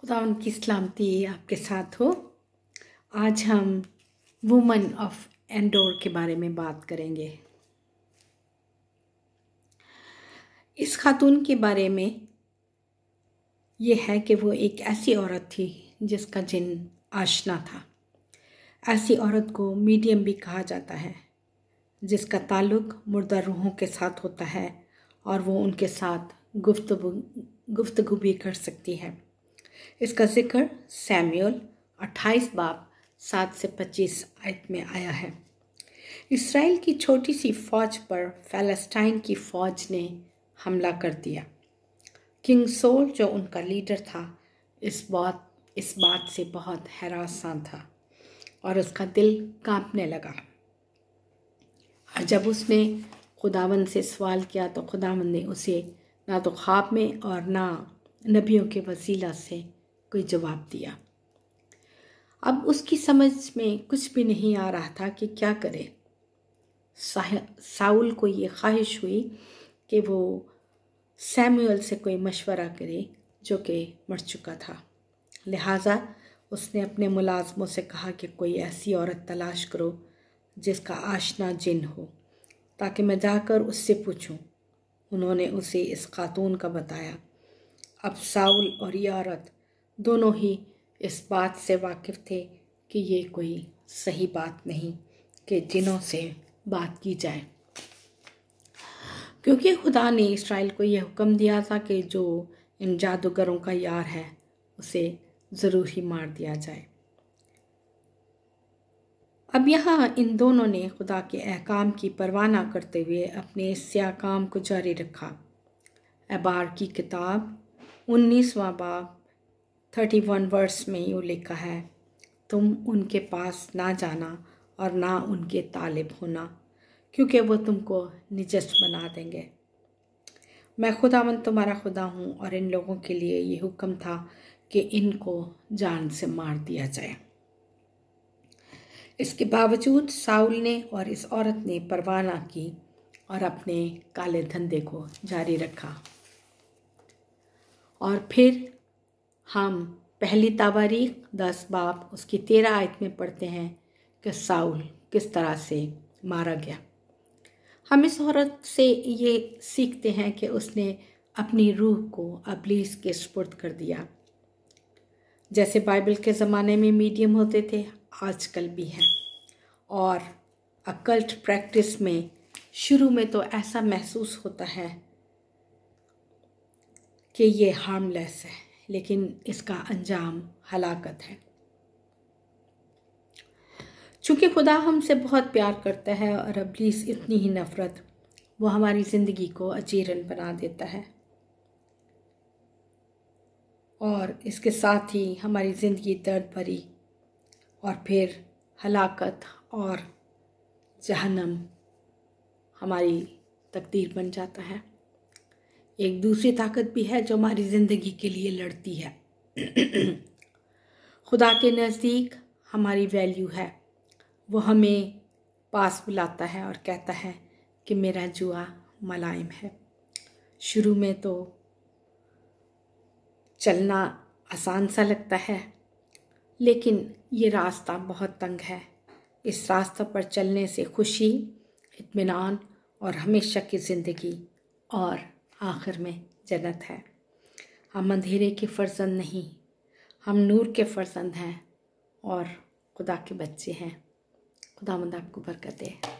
खुदा उनकी सलामती आपके साथ हो आज हम वुमन ऑफ एंडोर के बारे में बात करेंगे इस खातून के बारे में यह है कि वो एक ऐसी औरत थी जिसका जिन आशना था ऐसी औरत को मीडियम भी कहा जाता है जिसका ताल्लुक मुर्दा रूहों के साथ होता है और वो उनके साथ गुफ्तु गुफ्तगु भी कर सकती है इसका जिक्र सैम्यूल 28 बाप 7 से 25 आयत में आया है इसराइल की छोटी सी फौज पर फेलस्टाइन की फौज ने हमला कर दिया किंग सोल जो उनका लीडर था इस बात इस बात से बहुत हैरान था और उसका दिल कांपने लगा और जब उसने खुदावन से सवाल किया तो खुदावन ने उसे ना तो ख्वाब में और ना नबियों के वसीला से कोई जवाब दिया अब उसकी समझ में कुछ भी नहीं आ रहा था कि क्या करे साउल को ये ख्वाहिश हुई कि वो सैमुअल से कोई मशवरा करे जो कि मर चुका था लिहाजा उसने अपने मुलाजमों से कहा कि कोई ऐसी औरत तलाश करो जिसका आशना जिन हो ताकि मैं जाकर उससे पूछूं उन्होंने उसे इस खातून का बताया अब साउल और यह औरत दोनों ही इस बात से वाकिफ़ थे कि ये कोई सही बात नहीं कि जिनों से बात की जाए क्योंकि खुदा ने इसराइल को यह हुक्म दिया था कि जो इन जादूगरों का यार है उसे ज़रूर ही मार दिया जाए अब यहाँ इन दोनों ने खुदा के अहकाम की परवाह ना करते हुए अपने स्याकाम काम को जारी रखा अबार की किताब उन्नीसवा बाब थर्टी वन वर्स में यूँ लिखा है तुम उनके पास ना जाना और ना उनके तालिब होना क्योंकि वो तुमको निजस्व बना देंगे मैं खुदावन तुम्हारा खुदा हूँ और इन लोगों के लिए ये हुक्म था कि इनको जान से मार दिया जाए इसके बावजूद साउल ने और इस औरत ने परवाह ना की और अपने काले धंधे को जारी रखा और फिर हम पहली तबारीख दस बाप उसकी तेरह आयत में पढ़ते हैं कि साउल किस तरह से मारा गया हम इस औरत से ये सीखते हैं कि उसने अपनी रूह को अबलीस के स्पुर्द कर दिया जैसे बाइबल के ज़माने में मीडियम होते थे आजकल भी हैं और अकल्ट प्रैक्टिस में शुरू में तो ऐसा महसूस होता है कि ये हार्मलेस है लेकिन इसका अंजाम हलाकत है चूँकि खुदा हमसे बहुत प्यार करता है और अबलीस इतनी ही नफ़रत वो हमारी ज़िंदगी को अचीरन बना देता है और इसके साथ ही हमारी ज़िंदगी दर्द भरी और फिर हलाकत और जहनम हमारी तकदीर बन जाता है एक दूसरी ताकत भी है जो हमारी ज़िंदगी के लिए लड़ती है खुदा के नज़दीक हमारी वैल्यू है वो हमें पास बुलाता है और कहता है कि मेरा जुआ मलाइम है शुरू में तो चलना आसान सा लगता है लेकिन ये रास्ता बहुत तंग है इस रास्ता पर चलने से खुशी इतमान और हमेशा की ज़िंदगी और आखिर में जन्नत है हम अंधेरे के फर्जंद नहीं हम नूर के फर्जंद हैं और खुदा के बच्चे हैं खुदा मंद आपको बरकत है